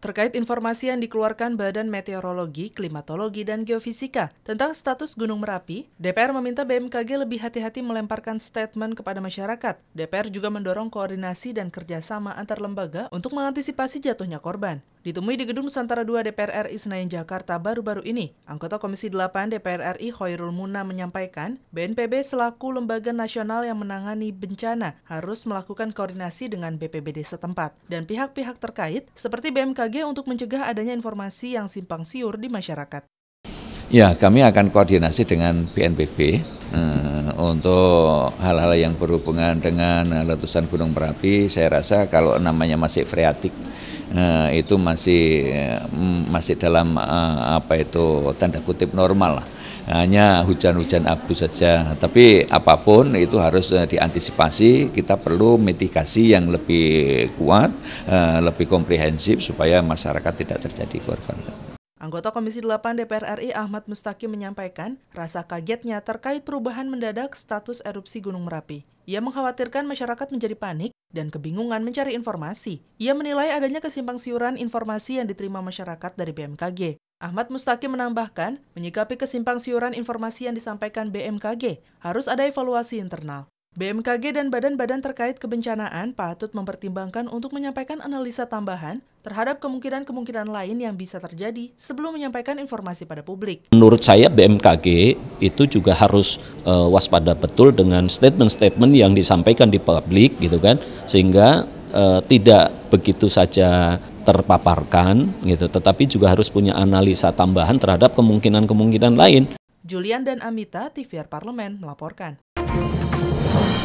Terkait informasi yang dikeluarkan Badan Meteorologi, Klimatologi, dan Geofisika tentang status Gunung Merapi, DPR meminta BMKG lebih hati-hati melemparkan statement kepada masyarakat. DPR juga mendorong koordinasi dan kerjasama antar lembaga untuk mengantisipasi jatuhnya korban. Ditemui di Gedung Nusantara II DPR RI Senayan Jakarta baru-baru ini, anggota Komisi 8 DPR RI Hoirul Muna menyampaikan, BNPB selaku lembaga nasional yang menangani bencana harus melakukan koordinasi dengan BPBD setempat dan pihak-pihak terkait seperti BMKG untuk mencegah adanya informasi yang simpang siur di masyarakat. Ya, kami akan koordinasi dengan BNPB hmm, eh, untuk hal-hal yang berhubungan dengan letusan Gunung Merapi. Saya rasa kalau namanya masih freatik, Eh, itu masih eh, masih dalam eh, apa itu tanda kutip normal lah hanya hujan-hujan abu saja. Tapi apapun itu harus diantisipasi. Kita perlu mitigasi yang lebih kuat, lebih komprehensif supaya masyarakat tidak terjadi korban. Anggota Komisi 8 DPR RI Ahmad Mustaki menyampaikan rasa kagetnya terkait perubahan mendadak status erupsi Gunung Merapi. Ia mengkhawatirkan masyarakat menjadi panik dan kebingungan mencari informasi. Ia menilai adanya kesimpang siuran informasi yang diterima masyarakat dari BMKG. Ahmad Mustaqim menambahkan, menyikapi kesimpang siuran informasi yang disampaikan BMKG, harus ada evaluasi internal. BMKG dan badan-badan terkait kebencanaan patut mempertimbangkan untuk menyampaikan analisa tambahan terhadap kemungkinan-kemungkinan lain yang bisa terjadi sebelum menyampaikan informasi pada publik. Menurut saya BMKG itu juga harus uh, waspada betul dengan statement-statement yang disampaikan di publik gitu kan sehingga uh, tidak begitu saja terpaparkan gitu tetapi juga harus punya analisa tambahan terhadap kemungkinan-kemungkinan lain. Julian dan Amita, TVR Parlemen melaporkan. Thank you.